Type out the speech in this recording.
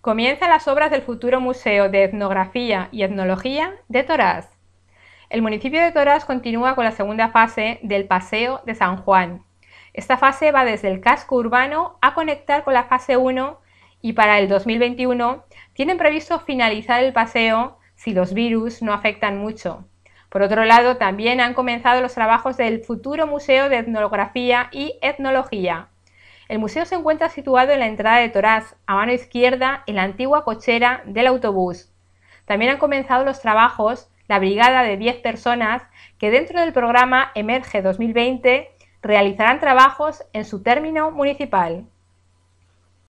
comienzan las obras del futuro Museo de Etnografía y Etnología de Torás. El municipio de Torás continúa con la segunda fase del Paseo de San Juan. Esta fase va desde el casco urbano a conectar con la fase 1 y para el 2021 tienen previsto finalizar el paseo si los virus no afectan mucho. Por otro lado, también han comenzado los trabajos del futuro Museo de Etnografía y Etnología, el museo se encuentra situado en la entrada de Toraz, a mano izquierda, en la antigua cochera del autobús. También han comenzado los trabajos la brigada de 10 personas que dentro del programa Emerge 2020 realizarán trabajos en su término municipal.